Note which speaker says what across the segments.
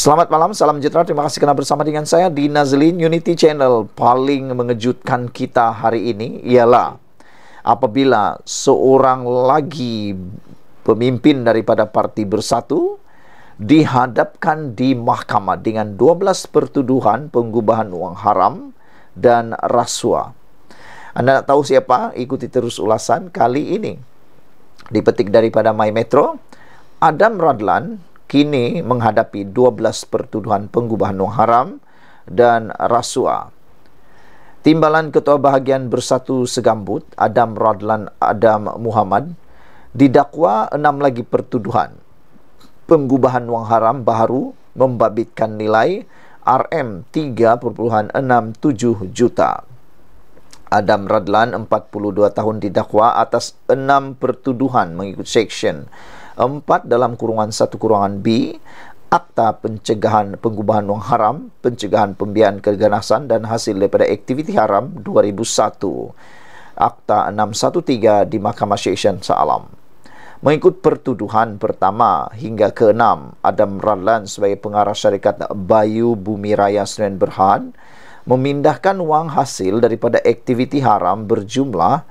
Speaker 1: Selamat malam, salam sejahtera. Terima kasih karena bersama dengan saya di Nazlin Unity Channel. Paling mengejutkan kita hari ini ialah apabila seorang lagi pemimpin daripada Parti Bersatu dihadapkan di mahkamah dengan 12 pertuduhan penggubahan uang haram dan rasuah. Anda nak tahu siapa? Ikuti terus ulasan kali ini. Dipetik daripada My Metro, Adam Radlan kini menghadapi 12 pertuduhan pengubahan Nuh Haram dan Rasuah. Timbalan Ketua Bahagian Bersatu Segambut, Adam Radlan Adam Muhammad, didakwa enam lagi pertuduhan. pengubahan wang haram baru membabitkan nilai RM3.67 juta. Adam Radlan, 42 tahun didakwa atas enam pertuduhan mengikut seksyen Empat dalam kurungan satu kurungan B Akta pencegahan pengubahan wang haram Pencegahan pembiayaan keganasan dan hasil daripada aktiviti haram 2001 Akta 613 di Mahkamah Syekh Sa'alam Mengikut pertuduhan pertama hingga keenam Adam Radlan sebagai pengarah syarikat Bayu Bumi Raya Senen Berhad memindahkan wang hasil daripada aktiviti haram berjumlah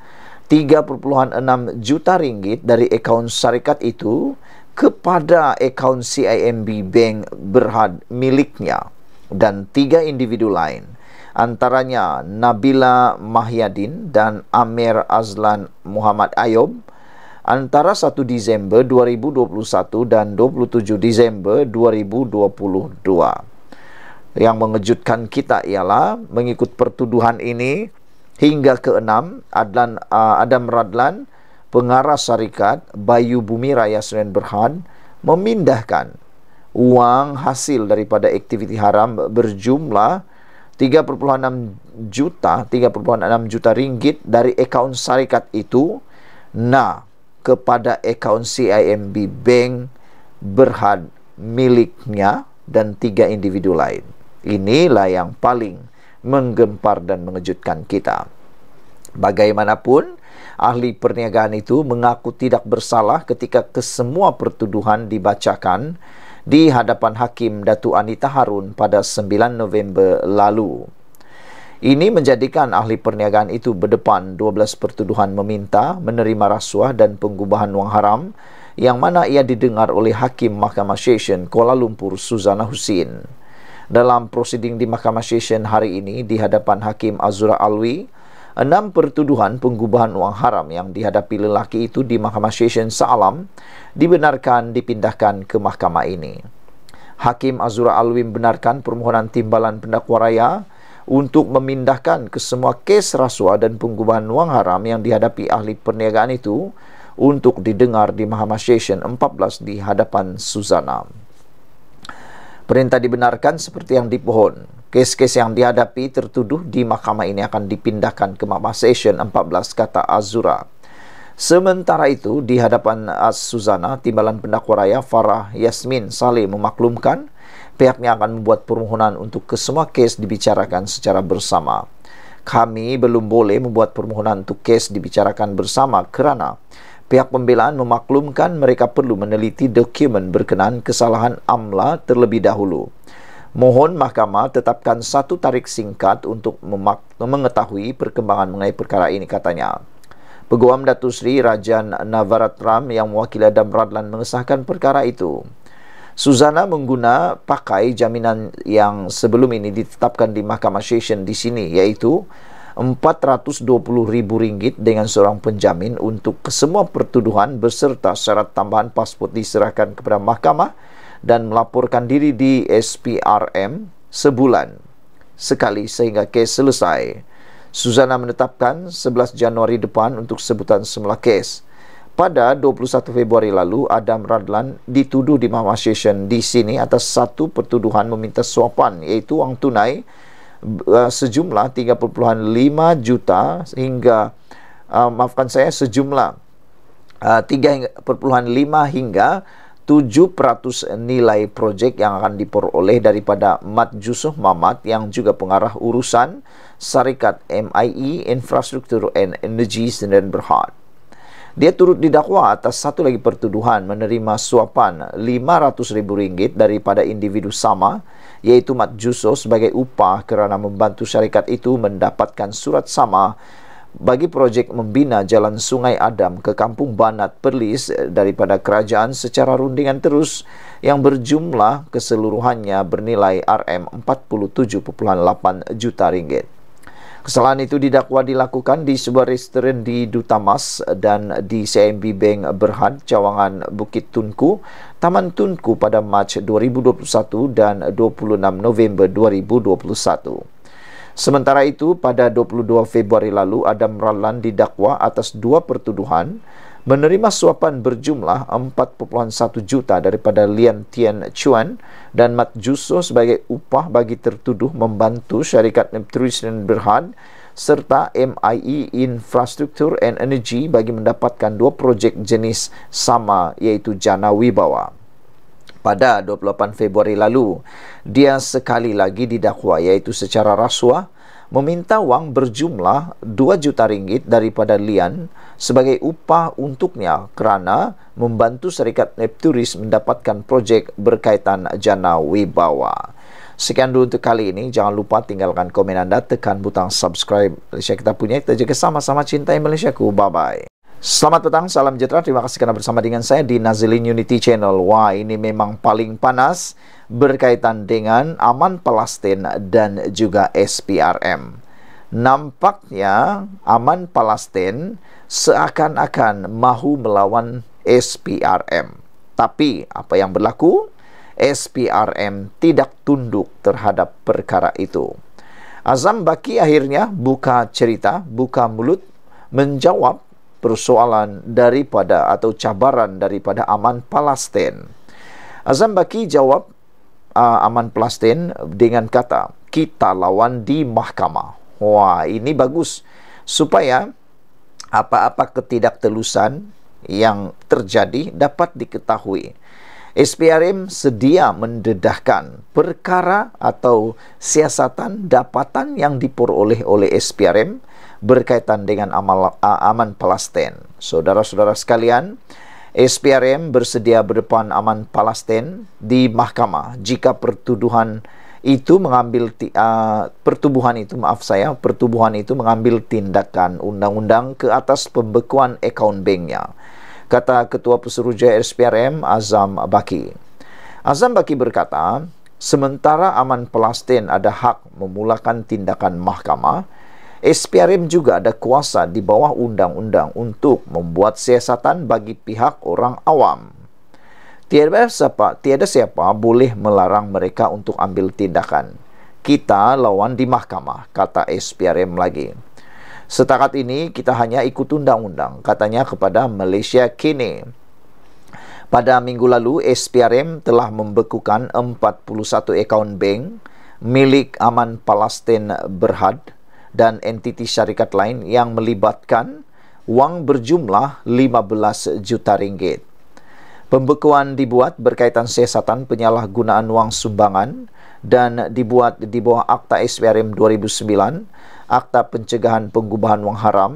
Speaker 1: 3.6 juta ringgit dari akaun syarikat itu kepada akaun CIMB Bank Berhad miliknya dan tiga individu lain antaranya Nabila Mahyadin dan Amir Azlan Muhammad Ayob antara 1 Disember 2021 dan 27 Disember 2022. Yang mengejutkan kita ialah mengikut pertuduhan ini hingga ke-6 Adlan uh, Adam Radlan pengarah syarikat Bayu Bumi Raya Sdn Berhad memindahkan wang hasil daripada aktiviti haram berjumlah 3.6 juta 3.6 juta ringgit dari akaun syarikat itu na kepada akaun CIMB Bank Berhad miliknya dan tiga individu lain. Inilah yang paling menggempar dan mengejutkan kita. Bagaimanapun, ahli perniagaan itu mengaku tidak bersalah ketika kesemua pertuduhan dibacakan di hadapan hakim Datu Anita Harun pada 9 November lalu. Ini menjadikan ahli perniagaan itu berdepan 12 pertuduhan meminta menerima rasuah dan pengubahan wang haram yang mana ia didengar oleh hakim Mahkamah Session Kuala Lumpur Suzana Husin dalam prosiding di Mahkamah Session hari ini di hadapan Hakim Azura Alwi. Enam pertuduhan penggubahan wang haram yang dihadapi lelaki itu di Mahkamah Session Sa'alam dibenarkan dipindahkan ke mahkamah ini. Hakim Azura Alwi membenarkan permohonan timbalan pendakwa raya untuk memindahkan semua kes rasuah dan penggubahan wang haram yang dihadapi ahli perniagaan itu untuk didengar di Mahkamah Session 14 di hadapan Suzanam perintah dibenarkan seperti yang dipohon. Kes-kes yang dihadapi tertuduh di mahkamah ini akan dipindahkan ke mahkamah session 14 kata Azura. Sementara itu, di hadapan As Suzana, Timbalan Pendakwa Raya Farah Yasmin Saleh memaklumkan pihaknya akan membuat permohonan untuk kesemua kes dibicarakan secara bersama. Kami belum boleh membuat permohonan untuk kes dibicarakan bersama kerana Pihak pembelaan memaklumkan mereka perlu meneliti dokumen berkenaan kesalahan AMLA terlebih dahulu. Mohon mahkamah tetapkan satu tarik singkat untuk mengetahui perkembangan mengenai perkara ini katanya. Peguam Datu Sri Rajan Navaratram yang mewakili Adam Radlan mengesahkan perkara itu. Suzana mengguna pakai jaminan yang sebelum ini ditetapkan di Mahkamah Session di sini iaitu rm ringgit dengan seorang penjamin untuk kesemua pertuduhan berserta syarat tambahan pasport diserahkan kepada mahkamah dan melaporkan diri di SPRM sebulan sekali sehingga kes selesai. Suzana menetapkan 11 Januari depan untuk sebutan semula kes. Pada 21 Februari lalu, Adam Radlan dituduh di Mahkamah Session di sini atas satu pertuduhan meminta suapan iaitu wang tunai Uh, sejumlah 3.5 juta hingga uh, maafkan saya sejumlah uh, 3.5 hingga 700 nilai projek yang akan diperoleh daripada Mat Jusuf Mamat yang juga pengarah urusan syarikat MIE Infrastruktur and Energy Sdn Bhd dia turut didakwa atas satu lagi pertuduhan menerima suapan RM500,000 daripada individu sama iaitu Mat Juso sebagai upah kerana membantu syarikat itu mendapatkan surat sama bagi projek membina jalan Sungai Adam ke Kampung Banat Perlis daripada kerajaan secara rundingan terus yang berjumlah keseluruhannya bernilai RM47.8 juta ringgit. Kesalahan itu didakwa dilakukan di sebuah restoran di Dutamas dan di CMB Bank Berhad, Cawangan Bukit Tunku, Taman Tunku pada Mac 2021 dan 26 November 2021. Sementara itu, pada 22 Februari lalu, Adam Ralan didakwa atas dua pertuduhan menerima suapan berjumlah 4.1 juta daripada Lian Tian Chuan dan Mat Juso sebagai upah bagi tertuduh membantu syarikat dan Berhad serta MIE Infrastructure and Energy bagi mendapatkan dua projek jenis sama iaitu Jana Wibawa. Pada 28 Februari lalu, dia sekali lagi didakwa iaitu secara rasuah meminta wang berjumlah 2 juta ringgit daripada Lian sebagai upah untuknya kerana membantu syarikat Nepturis mendapatkan projek berkaitan jana Wibawa. Sekian dulu untuk kali ini. Jangan lupa tinggalkan komen anda, tekan butang subscribe Malaysia kita punya. Kita jaga sama-sama cintai Malaysia ku. Bye-bye. Selamat datang, salam sejahtera. Terima kasih karena bersama dengan saya di Nazilin Unity Channel. Wah, ini memang paling panas berkaitan dengan Aman Palestin dan juga SPRM. Nampaknya Aman Palestin seakan-akan mahu melawan SPRM. Tapi apa yang berlaku? SPRM tidak tunduk terhadap perkara itu. Azam Baki akhirnya buka cerita, buka mulut, menjawab persoalan daripada atau cabaran daripada aman Palestin. Azam Baki jawab uh, ah, aman Palestin dengan kata, kita lawan di mahkamah. Wah, ini bagus supaya apa-apa ketidaktelusan yang terjadi dapat diketahui. SPRM sedia mendedahkan perkara atau siasatan dapatan yang diperoleh oleh SPRM berkaitan dengan amal, aman Palestin. Saudara-saudara sekalian, SPRM bersedia berdepan aman Palestin di mahkamah jika pertuduhan itu mengambil uh, pertubuhan itu maaf saya pertubuhan itu mengambil tindakan undang-undang ke atas pembekuan akaun banknya kata ketua pesuruja SPRM Azam Baki Azam Baki berkata sementara aman Palestin ada hak memulakan tindakan mahkamah SPRM juga ada kuasa di bawah undang-undang untuk membuat siasatan bagi pihak orang awam. Tiada siapa, tiada siapa boleh melarang mereka untuk ambil tindakan. Kita lawan di mahkamah, kata SPRM lagi. Setakat ini kita hanya ikut undang-undang, katanya kepada Malaysia kini. Pada minggu lalu, SPRM telah membekukan 41 akaun bank milik Aman Palestin Berhad, dan entiti syarikat lain yang melibatkan wang berjumlah 15 juta ringgit. Pembekuan dibuat berkaitan siasatan penyalahgunaan wang sumbangan dan dibuat di bawah Akta SPRM 2009, Akta Pencegahan Pengubahan Wang Haram,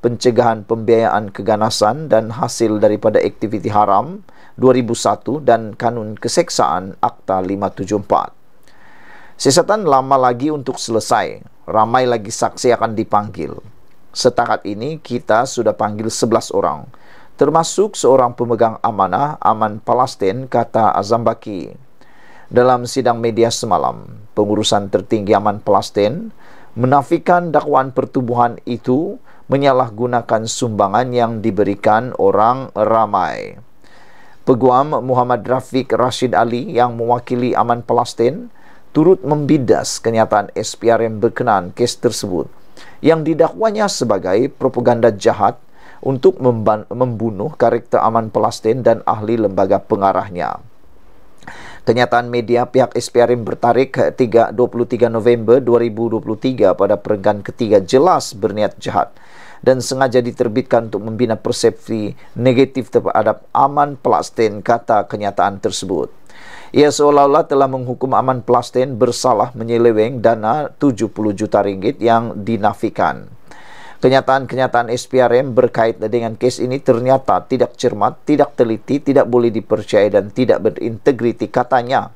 Speaker 1: Pencegahan Pembiayaan Keganasan dan Hasil Daripada Aktiviti Haram 2001 dan Kanun Keseksaan Akta 574. Siasatan lama lagi untuk selesai ramai lagi saksi akan dipanggil. Setakat ini kita sudah panggil 11 orang, termasuk seorang pemegang amanah Aman Palestin kata Azam Baki Dalam sidang media semalam, pengurusan tertinggi Aman Palestin menafikan dakwaan pertubuhan itu menyalahgunakan sumbangan yang diberikan orang ramai. Peguam Muhammad Rafiq Rashid Ali yang mewakili Aman Palestin turut membidas kenyataan SPR yang berkenaan kes tersebut yang didakwanya sebagai propaganda jahat untuk membunuh karakter aman Palestin dan ahli lembaga pengarahnya. Kenyataan media pihak SPRM bertarik 3, 23 November 2023 pada peringkat ketiga jelas berniat jahat dan sengaja diterbitkan untuk membina persepsi negatif terhadap aman plastin kata kenyataan tersebut. Ia seolah-olah telah menghukum Aman Plastin bersalah menyeleweng dana 70 juta ringgit yang dinafikan. Kenyataan-kenyataan SPRM berkait dengan kes ini ternyata tidak cermat, tidak teliti, tidak boleh dipercayai dan tidak berintegriti katanya.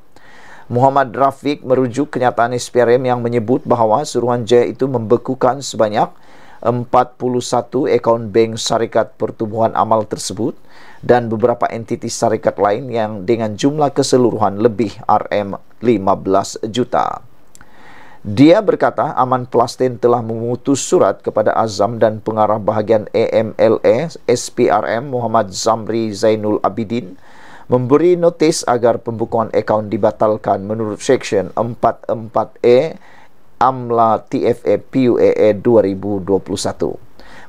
Speaker 1: Muhammad Rafiq merujuk kenyataan SPRM yang menyebut bahawa Suruhanjaya itu membekukan sebanyak 41 akaun bank syarikat pertumbuhan amal tersebut dan beberapa entiti syarikat lain yang dengan jumlah keseluruhan lebih RM15 juta. Dia berkata Aman Plastin telah memutus surat kepada Azam dan pengarah bahagian EMLE SPRM Muhammad Zamri Zainul Abidin memberi notis agar pembukuan akaun dibatalkan menurut Section 44 e AMLA TFE PUAA 2021.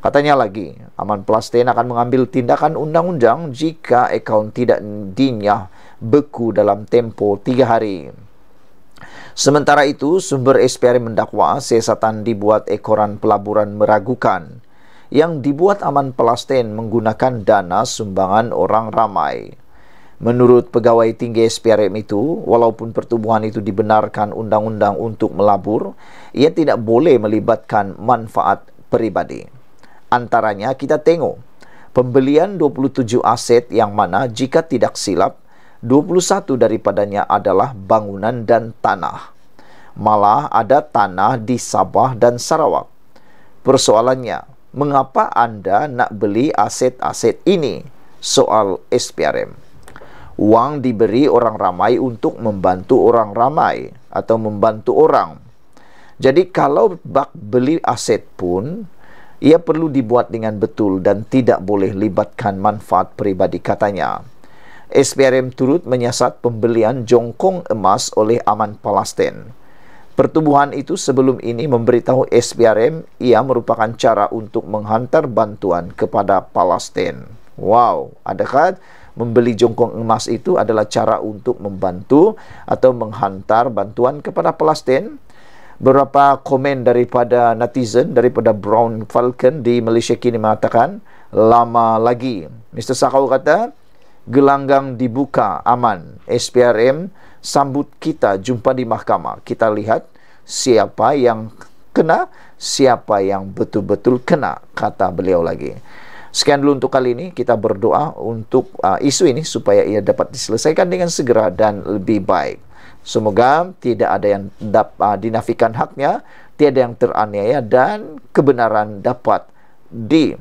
Speaker 1: Katanya lagi, Aman Plastein akan mengambil tindakan undang-undang jika akaun tidak dinyah beku dalam tempo 3 hari. Sementara itu, sumber SPR mendakwa siasatan dibuat ekoran pelaburan meragukan yang dibuat Aman Plastein menggunakan dana sumbangan orang ramai. Menurut pegawai tinggi SPRM itu, walaupun pertumbuhan itu dibenarkan undang-undang untuk melabur, ia tidak boleh melibatkan manfaat peribadi. Antaranya kita tengok, pembelian 27 aset yang mana jika tidak silap, 21 daripadanya adalah bangunan dan tanah. Malah ada tanah di Sabah dan Sarawak. Persoalannya, mengapa anda nak beli aset-aset ini? Soal SPRM. Uang diberi orang ramai untuk membantu orang ramai atau membantu orang. Jadi kalau bak beli aset pun ia perlu dibuat dengan betul dan tidak boleh libatkan manfaat peribadi katanya. SPRM turut menyiasat pembelian jongkong emas oleh Aman Palasten. Pertubuhan itu sebelum ini memberitahu SPRM ia merupakan cara untuk menghantar bantuan kepada Palestin. Wow, adakah membeli jongkong emas itu adalah cara untuk membantu atau menghantar bantuan kepada Palestin. Beberapa komen daripada netizen daripada Brown Falcon di Malaysia kini mengatakan lama lagi. Mr. Sakau kata gelanggang dibuka aman. SPRM sambut kita jumpa di mahkamah. Kita lihat siapa yang kena, siapa yang betul-betul kena kata beliau lagi. Sekian dulu untuk kali ini. Kita berdoa untuk uh, isu ini supaya ia dapat diselesaikan dengan segera dan lebih baik. Semoga tidak ada yang dapat uh, dinafikan haknya, tiada yang teraniaya dan kebenaran dapat di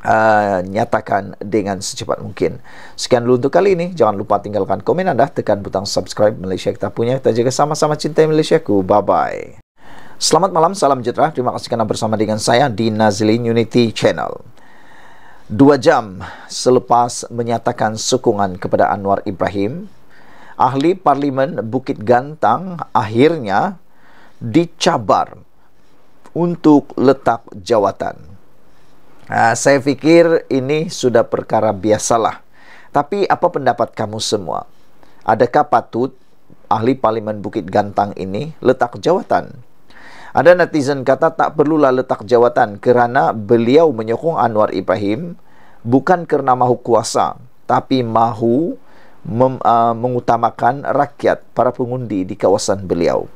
Speaker 1: Uh, nyatakan dengan secepat mungkin. Sekian dulu untuk kali ini. Jangan lupa tinggalkan komen anda, tekan butang subscribe Malaysia kita punya. Kita jaga sama-sama cintai Malaysia ku. Bye bye. Selamat malam, salam sejahtera. Terima kasih kerana bersama dengan saya di Nazilin Unity Channel. Dua jam selepas menyatakan sokongan kepada Anwar Ibrahim, ahli Parlimen Bukit Gantang akhirnya dicabar untuk letak jawatan. Ha, saya fikir ini sudah perkara biasalah. Tapi apa pendapat kamu semua? Adakah patut ahli Parlimen Bukit Gantang ini letak jawatan? Ada netizen kata tak perlulah letak jawatan kerana beliau menyokong Anwar Ibrahim bukan kerana mahu kuasa tapi mahu mem, uh, mengutamakan rakyat para pengundi di kawasan beliau.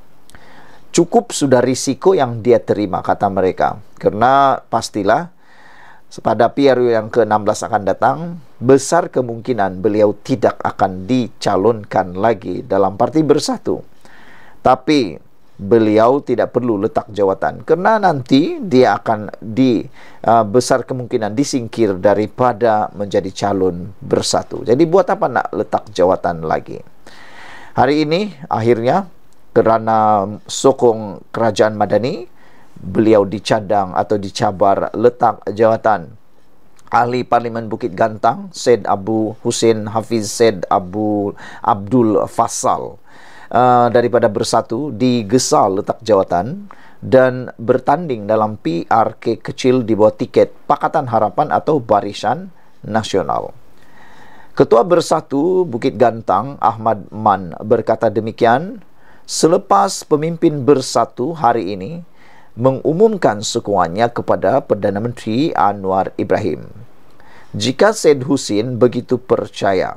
Speaker 1: Cukup sudah risiko yang dia terima kata mereka. Kerana pastilah pada PRU yang ke-16 akan datang, besar kemungkinan beliau tidak akan dicalonkan lagi dalam Parti Bersatu. Tapi beliau tidak perlu letak jawatan kerana nanti dia akan di uh, besar kemungkinan disingkir daripada menjadi calon bersatu. Jadi buat apa nak letak jawatan lagi? Hari ini akhirnya kerana sokong kerajaan Madani beliau dicadang atau dicabar letak jawatan ahli parlimen Bukit Gantang Said Abu Hussein Hafiz Said Abu Abdul Fasal Uh, daripada Bersatu di Gesal letak jawatan dan bertanding dalam PRK kecil di bawah tiket Pakatan Harapan atau Barisan Nasional. Ketua Bersatu Bukit Gantang Ahmad Man berkata demikian selepas pemimpin Bersatu hari ini mengumumkan sekuannya kepada Perdana Menteri Anwar Ibrahim. Jika Said Hussein begitu percaya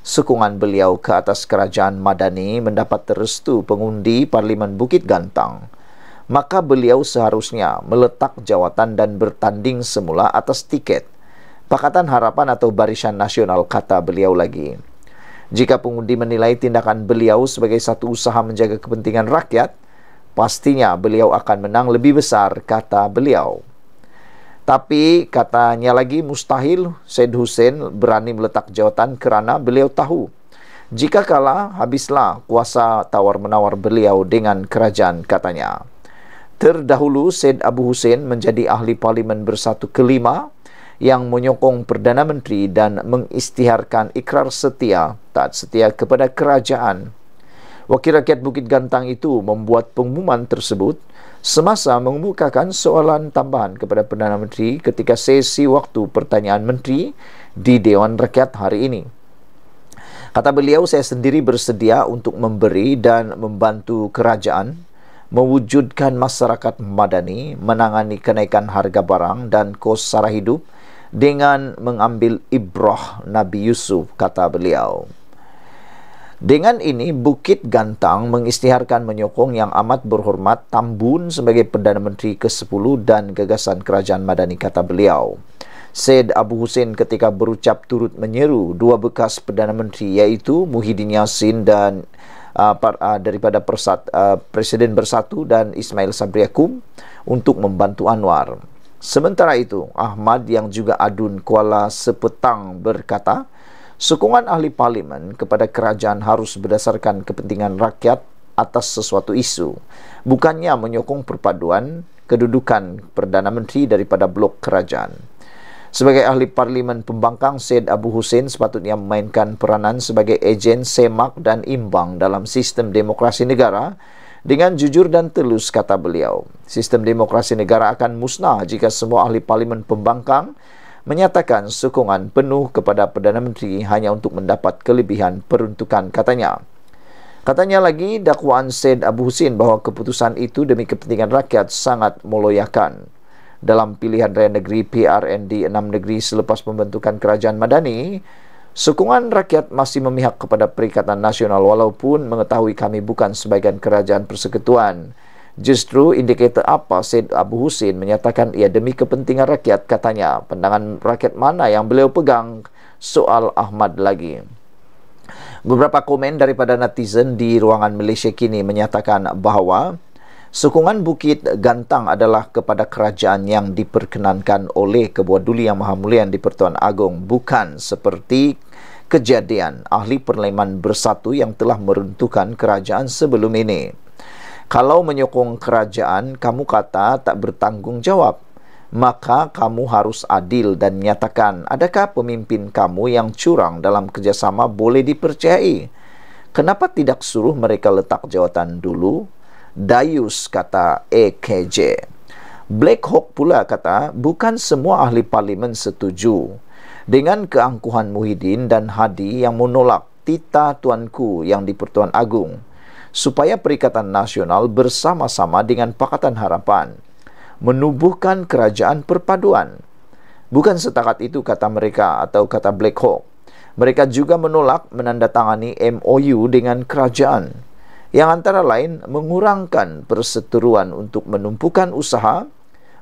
Speaker 1: sokongan beliau ke atas kerajaan Madani mendapat restu pengundi Parlimen Bukit Gantang. Maka beliau seharusnya meletak jawatan dan bertanding semula atas tiket. Pakatan Harapan atau Barisan Nasional kata beliau lagi. Jika pengundi menilai tindakan beliau sebagai satu usaha menjaga kepentingan rakyat, pastinya beliau akan menang lebih besar, kata beliau. Tapi katanya lagi mustahil Said Hussein berani meletak jawatan kerana beliau tahu jika kalah habislah kuasa tawar-menawar beliau dengan kerajaan katanya. Terdahulu Said Abu Hussein menjadi ahli parlimen bersatu kelima yang menyokong Perdana Menteri dan mengistiharkan ikrar setia, tak setia kepada kerajaan Wakil rakyat Bukit Gantang itu membuat pengumuman tersebut semasa mengumumkan soalan tambahan kepada Perdana Menteri ketika sesi waktu pertanyaan Menteri di Dewan Rakyat hari ini. Kata beliau, saya sendiri bersedia untuk memberi dan membantu kerajaan mewujudkan masyarakat madani menangani kenaikan harga barang dan kos sara hidup dengan mengambil ibrah Nabi Yusuf, kata beliau. Dengan ini, Bukit Gantang mengistiharkan menyokong yang amat berhormat Tambun sebagai Perdana Menteri ke-10 dan gagasan Kerajaan Madani kata beliau. Said Abu Hussein ketika berucap turut menyeru dua bekas Perdana Menteri iaitu Muhyiddin Yassin dan uh, par, uh, daripada Persat, uh, Presiden Bersatu dan Ismail Sabri Akum untuk membantu Anwar. Sementara itu, Ahmad yang juga adun Kuala Sepetang berkata, Sokongan ahli parlimen kepada kerajaan harus berdasarkan kepentingan rakyat atas sesuatu isu, bukannya menyokong perpaduan kedudukan Perdana Menteri daripada blok kerajaan. Sebagai ahli parlimen pembangkang, Syed Abu Hussein sepatutnya memainkan peranan sebagai ejen semak dan imbang dalam sistem demokrasi negara dengan jujur dan telus kata beliau. Sistem demokrasi negara akan musnah jika semua ahli parlimen pembangkang menyatakan sokongan penuh kepada Perdana Menteri hanya untuk mendapat kelebihan peruntukan katanya. Katanya lagi dakwaan Syed Abu Husin bahawa keputusan itu demi kepentingan rakyat sangat meloyakan. Dalam pilihan raya negeri PRN di enam negeri selepas pembentukan kerajaan Madani, sokongan rakyat masih memihak kepada Perikatan Nasional walaupun mengetahui kami bukan sebagian kerajaan persekutuan. Justru indikator apa Said Abu Husin menyatakan ia demi kepentingan rakyat katanya. Pandangan rakyat mana yang beliau pegang? Soal Ahmad lagi. Beberapa komen daripada netizen di ruangan Malaysia kini menyatakan bahawa sokongan Bukit Gantang adalah kepada kerajaan yang diperkenankan oleh Kebua Duli Yang Maha Mulia di Pertuan Agong bukan seperti kejadian ahli perleman bersatu yang telah meruntuhkan kerajaan sebelum ini. Kalau menyokong kerajaan, kamu kata tak bertanggungjawab. Maka kamu harus adil dan nyatakan, adakah pemimpin kamu yang curang dalam kerjasama boleh dipercayai? Kenapa tidak suruh mereka letak jawatan dulu? Dayus kata EKJ. Black Hawk pula kata, bukan semua ahli parlimen setuju. Dengan keangkuhan Muhyiddin dan Hadi yang menolak Tita Tuanku yang di Pertuan Agung supaya Perikatan Nasional bersama-sama dengan Pakatan Harapan menubuhkan kerajaan perpaduan. Bukan setakat itu kata mereka atau kata Black Hawk. Mereka juga menolak menandatangani MOU dengan kerajaan yang antara lain mengurangkan perseteruan untuk menumpukan usaha,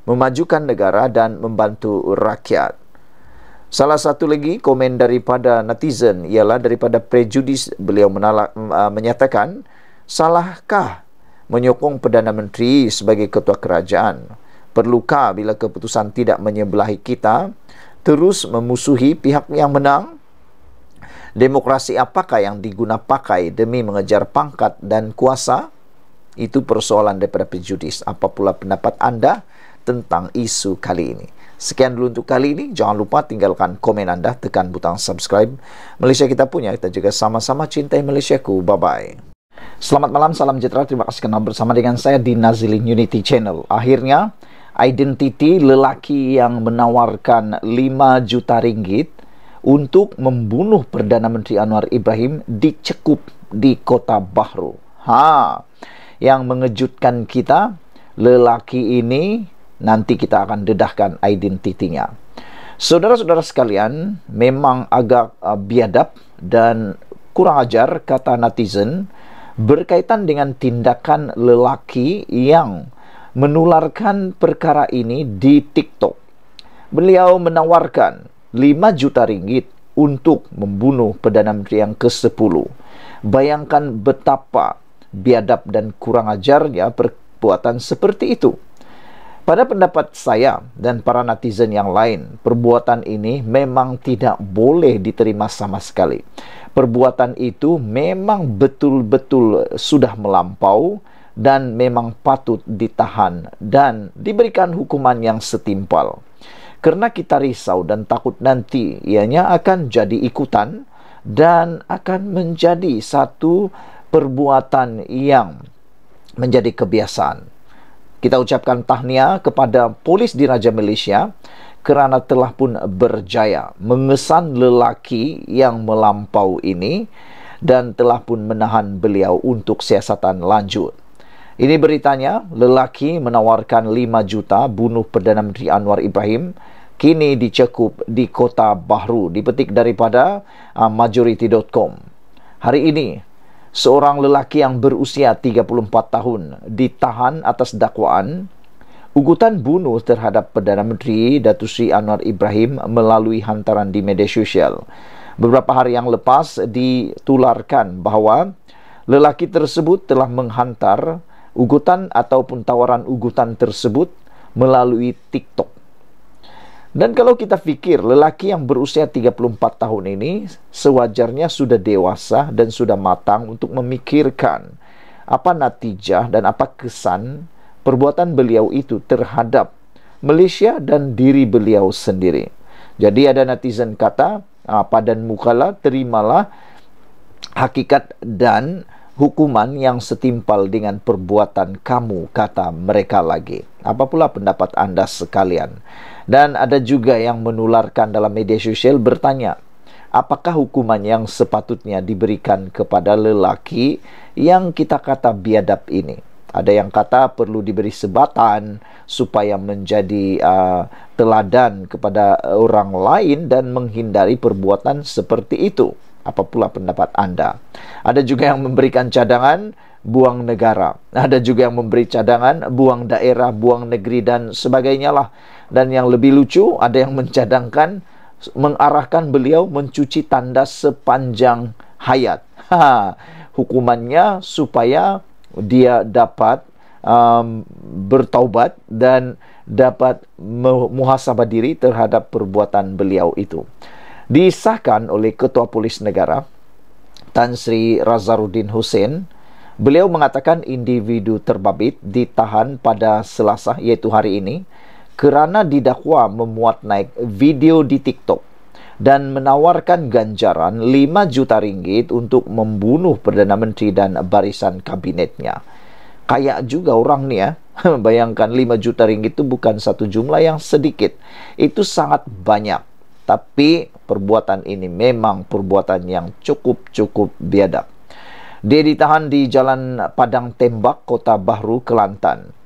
Speaker 1: memajukan negara dan membantu rakyat. Salah satu lagi komen daripada netizen ialah daripada prejudis beliau menalak, uh, menyatakan Salahkah menyokong Perdana Menteri sebagai ketua kerajaan? Perlukah bila keputusan tidak menyebelahi kita terus memusuhi pihak yang menang? Demokrasi apakah yang diguna pakai demi mengejar pangkat dan kuasa? Itu persoalan daripada pejudis. Apa pula pendapat anda tentang isu kali ini? Sekian dulu untuk kali ini. Jangan lupa tinggalkan komen anda, tekan butang subscribe. Malaysia kita punya, kita juga sama-sama cintai Malaysia ku. Bye-bye. Selamat malam, salam sejahtera. Terima kasih kenal bersama dengan saya di Nazilin Unity Channel. Akhirnya, identity lelaki yang menawarkan 5 juta ringgit untuk membunuh Perdana Menteri Anwar Ibrahim dicekup di kota Bahru. Ha, yang mengejutkan kita, lelaki ini nanti kita akan dedahkan identitinya. Saudara-saudara sekalian, memang agak uh, biadab dan kurang ajar kata netizen berkaitan dengan tindakan lelaki yang menularkan perkara ini di TikTok. Beliau menawarkan 5 juta ringgit untuk membunuh Perdana Menteri yang ke-10. Bayangkan betapa biadab dan kurang ajarnya perbuatan seperti itu. Pada pendapat saya dan para netizen yang lain, perbuatan ini memang tidak boleh diterima sama sekali. Perbuatan itu memang betul-betul sudah melampau dan memang patut ditahan dan diberikan hukuman yang setimpal. Karena kita risau dan takut nanti ianya akan jadi ikutan dan akan menjadi satu perbuatan yang menjadi kebiasaan. Kita ucapkan tahniah kepada polis diraja Malaysia kerana telah pun berjaya mengesan lelaki yang melampau ini dan telah pun menahan beliau untuk siasatan lanjut. Ini beritanya, lelaki menawarkan 5 juta bunuh Perdana Menteri Anwar Ibrahim kini dicekup di Kota Bahru, dipetik daripada ah, majority.com. Hari ini, seorang lelaki yang berusia 34 tahun ditahan atas dakwaan ugutan bunuh terhadap Perdana Menteri Datuk Sri Anwar Ibrahim melalui hantaran di media sosial. Beberapa hari yang lepas ditularkan bahawa lelaki tersebut telah menghantar ugutan ataupun tawaran ugutan tersebut melalui TikTok. Dan kalau kita fikir lelaki yang berusia 34 tahun ini sewajarnya sudah dewasa dan sudah matang untuk memikirkan apa natijah dan apa kesan perbuatan beliau itu terhadap Malaysia dan diri beliau sendiri. Jadi ada netizen kata, apa ah, dan mukalah terimalah hakikat dan hukuman yang setimpal dengan perbuatan kamu, kata mereka lagi. Apa pendapat Anda sekalian? Dan ada juga yang menularkan dalam media sosial bertanya, apakah hukuman yang sepatutnya diberikan kepada lelaki yang kita kata biadab ini? Ada yang kata perlu diberi sebatan supaya menjadi uh, teladan kepada orang lain dan menghindari perbuatan seperti itu. apa pula pendapat Anda. Ada juga yang memberikan cadangan buang negara. Ada juga yang memberi cadangan buang daerah, buang negeri dan sebagainya lah. Dan yang lebih lucu, ada yang mencadangkan mengarahkan beliau mencuci tanda sepanjang hayat. Ha, hukumannya supaya dia dapat um, bertaubat dan dapat muhasabah diri terhadap perbuatan beliau itu disahkan oleh Ketua Polis Negara Tan Sri Razarudin Hussein Beliau mengatakan individu terbabit ditahan pada Selasa iaitu hari ini kerana didakwa memuat naik video di TikTok dan menawarkan ganjaran 5 juta ringgit untuk membunuh Perdana Menteri dan barisan kabinetnya. Kayak juga orang ni ya. Bayangkan 5 juta ringgit itu bukan satu jumlah yang sedikit. Itu sangat banyak tapi perbuatan ini memang perbuatan yang cukup-cukup biadab. Dia ditahan di Jalan Padang Tembak, Kota Bahru, Kelantan.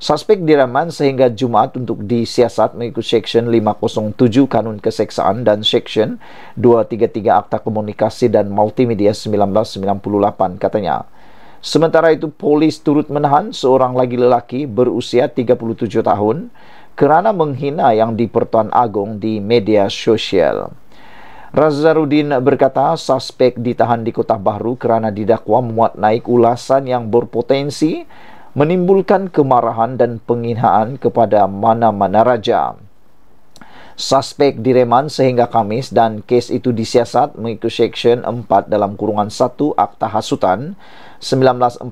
Speaker 1: Suspek diraman sehingga Jumat untuk disiasat mengikut Seksyen 507 Kanun Keseksaan dan Seksyen 233 Akta Komunikasi dan Multimedia 1998 katanya. Sementara itu, polis turut menahan seorang lagi lelaki berusia 37 tahun kerana menghina yang di Pertuan Agong di media sosial. Razzarudin berkata suspek ditahan di Kota Baru kerana didakwa muat naik ulasan yang berpotensi menimbulkan kemarahan dan penghinaan kepada mana-mana raja suspek direman sehingga Kamis dan kes itu disiasat mengikut Seksyen 4 dalam kurungan 1 Akta Hasutan 1948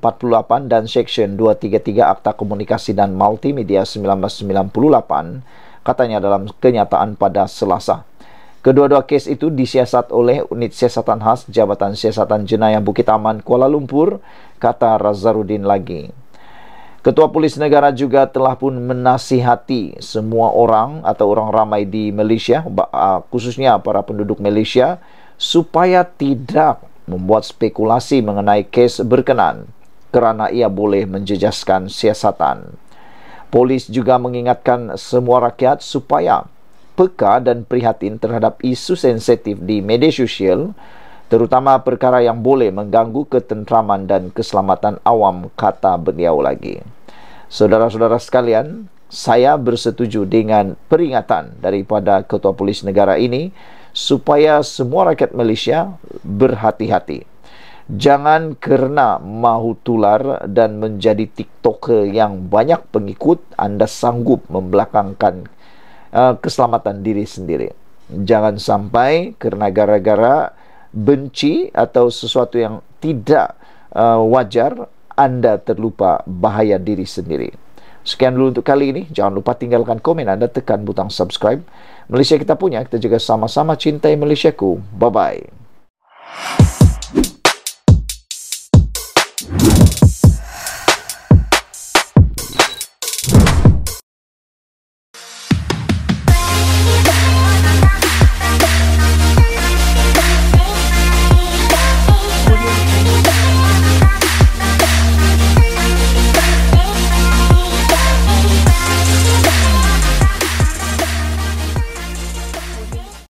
Speaker 1: dan Seksyen 233 Akta Komunikasi dan Multimedia 1998 katanya dalam kenyataan pada Selasa. Kedua-dua kes itu disiasat oleh Unit Siasatan Khas Jabatan Siasatan Jenayah Bukit Aman Kuala Lumpur kata Razarudin lagi. Ketua Polis Negara juga telah pun menasihati semua orang atau orang ramai di Malaysia ah, khususnya para penduduk Malaysia supaya tidak membuat spekulasi mengenai kes berkenan kerana ia boleh menjejaskan siasatan. Polis juga mengingatkan semua rakyat supaya peka dan prihatin terhadap isu sensitif di media sosial terutama perkara yang boleh mengganggu ketentraman dan keselamatan awam kata beliau lagi. Saudara-saudara sekalian, saya bersetuju dengan peringatan daripada Ketua Polis Negara ini supaya semua rakyat Malaysia berhati-hati. Jangan kerana mahu tular dan menjadi tiktoker yang banyak pengikut anda sanggup membelakangkan uh, keselamatan diri sendiri. Jangan sampai kerana gara-gara benci atau sesuatu yang tidak uh, wajar anda terlupa bahaya diri sendiri. Sekian dulu untuk kali ini. Jangan lupa tinggalkan komen anda tekan butang subscribe. Malaysia kita punya, kita juga sama-sama cintai Malaysia ku. Bye bye.